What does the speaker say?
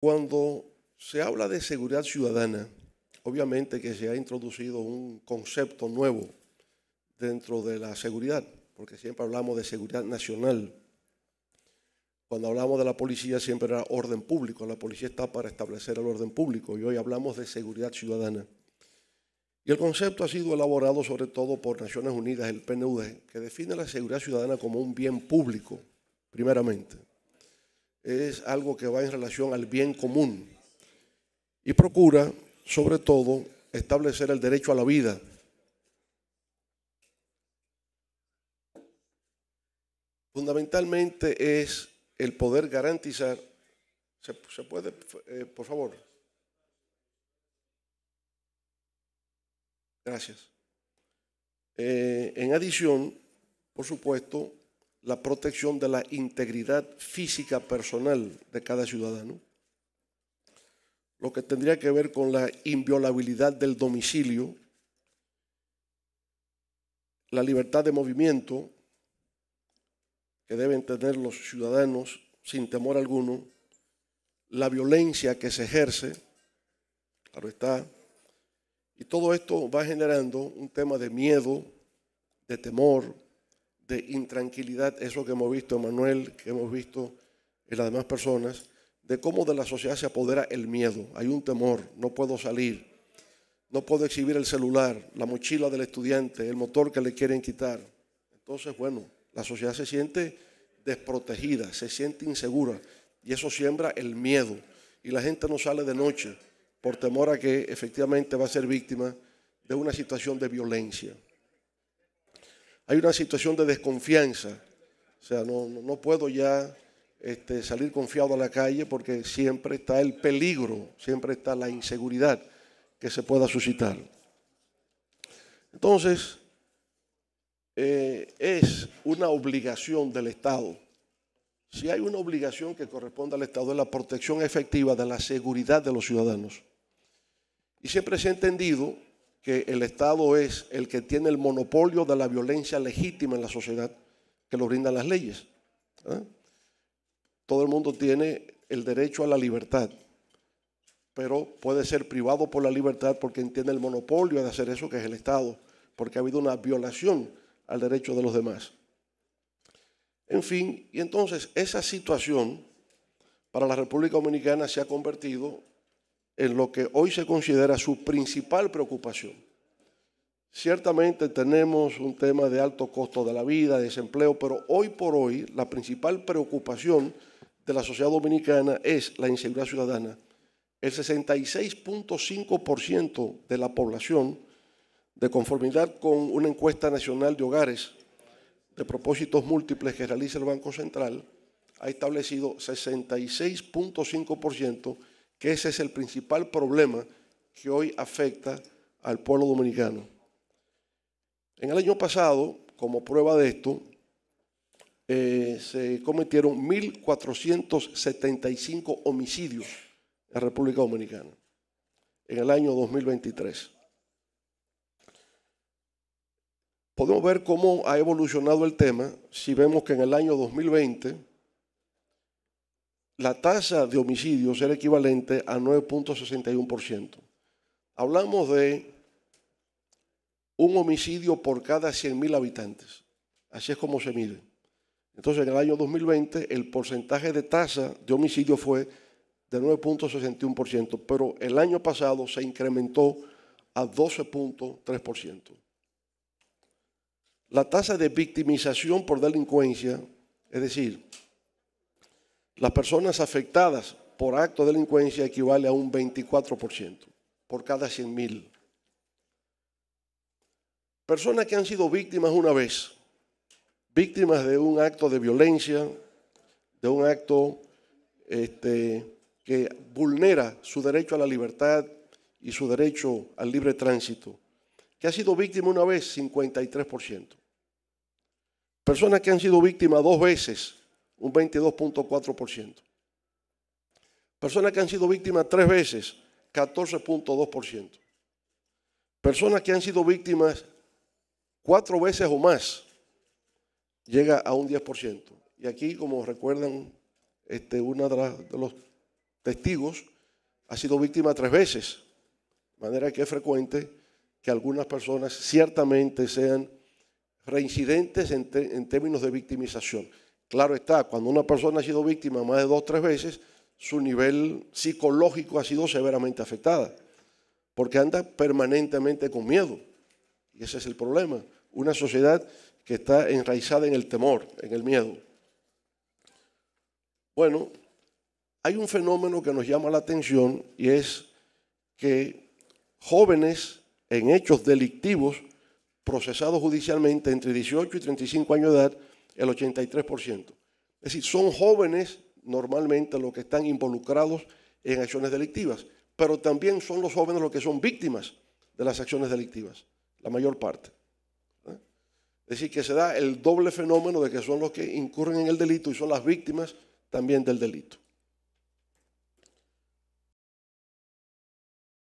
Cuando se habla de seguridad ciudadana, obviamente que se ha introducido un concepto nuevo dentro de la seguridad, porque siempre hablamos de seguridad nacional. Cuando hablamos de la policía siempre era orden público, la policía está para establecer el orden público y hoy hablamos de seguridad ciudadana. Y el concepto ha sido elaborado sobre todo por Naciones Unidas, el PNUD, que define la seguridad ciudadana como un bien público, primeramente es algo que va en relación al bien común y procura, sobre todo, establecer el derecho a la vida. Fundamentalmente es el poder garantizar, se, puede, eh, por favor, gracias. Eh, en adición, por supuesto, la protección de la integridad física personal de cada ciudadano, lo que tendría que ver con la inviolabilidad del domicilio, la libertad de movimiento que deben tener los ciudadanos sin temor alguno, la violencia que se ejerce, claro está, y todo esto va generando un tema de miedo, de temor, de intranquilidad, eso que hemos visto en Manuel, que hemos visto en las demás personas, de cómo de la sociedad se apodera el miedo. Hay un temor, no puedo salir, no puedo exhibir el celular, la mochila del estudiante, el motor que le quieren quitar. Entonces, bueno, la sociedad se siente desprotegida, se siente insegura y eso siembra el miedo. Y la gente no sale de noche por temor a que efectivamente va a ser víctima de una situación de violencia hay una situación de desconfianza. O sea, no, puedo ya este, salir confiado a la calle porque siempre está el peligro, siempre está la inseguridad que se pueda suscitar. Entonces, eh, es una obligación del Estado. Si hay una obligación que corresponde al Estado es la protección efectiva de la seguridad de los ciudadanos. Y siempre se ha entendido que el Estado es el que tiene el monopolio de la violencia legítima en la sociedad que lo brindan las leyes. ¿eh? Todo el mundo tiene el derecho a la libertad, pero puede ser privado por la libertad porque tiene el monopolio de hacer eso que es el Estado, porque ha habido una violación al derecho de los demás. En fin, y entonces esa situación para la República Dominicana se ha convertido en lo que hoy se considera su principal preocupación. Ciertamente tenemos un tema de alto costo de la vida, desempleo, pero hoy por hoy la principal preocupación de la sociedad dominicana es la inseguridad ciudadana. El 66.5% de la población, de conformidad con una encuesta nacional de hogares de propósitos múltiples que realiza el Banco Central, ha establecido 66.5% que ese es el principal problema que hoy afecta al pueblo dominicano. En el año pasado, como prueba de esto, eh, se cometieron 1.475 homicidios en la República Dominicana en el año 2023. Podemos ver cómo ha evolucionado el tema si vemos que en el año 2020 la tasa de homicidios era equivalente a 9.61%. Hablamos de un homicidio por cada 100.000 habitantes. Así es como se mide. Entonces, en el año 2020, el porcentaje de tasa de homicidio fue de 9.61%, pero el año pasado se incrementó a 12.3%. La tasa de victimización por delincuencia, es decir, las personas afectadas por acto de delincuencia equivale a un 24% por cada 100.000. Personas que han sido víctimas una vez, víctimas de un acto de violencia, de un acto este, que vulnera su derecho a la libertad y su derecho al libre tránsito, que ha sido víctima una vez, 53%. Personas que han sido víctimas dos veces, un 22.4%. Personas que han sido víctimas tres veces, 14.2%. Personas que han sido víctimas cuatro veces o más, llega a un 10%. Y aquí, como recuerdan, este, una de, los testigos ha sido víctima tres veces. De manera que es frecuente que algunas personas ciertamente sean reincidentes en términos de victimización. Claro está, cuando una persona ha sido víctima más de dos o tres veces, su nivel psicológico ha sido severamente afectada, porque anda permanentemente con miedo. Y ese es el problema. Una sociedad que está enraizada en el temor, en el miedo. Bueno, hay un fenómeno que nos llama la atención y es que jóvenes en hechos delictivos procesados judicialmente entre 18 y 35 años de edad el 83%. Es decir, son jóvenes normalmente los que están involucrados en acciones delictivas, pero también son los jóvenes los que son víctimas de las acciones delictivas, la mayor parte. ¿eh? Es decir, que se da el doble fenómeno de que son los que incurren en el delito y son las víctimas también del delito.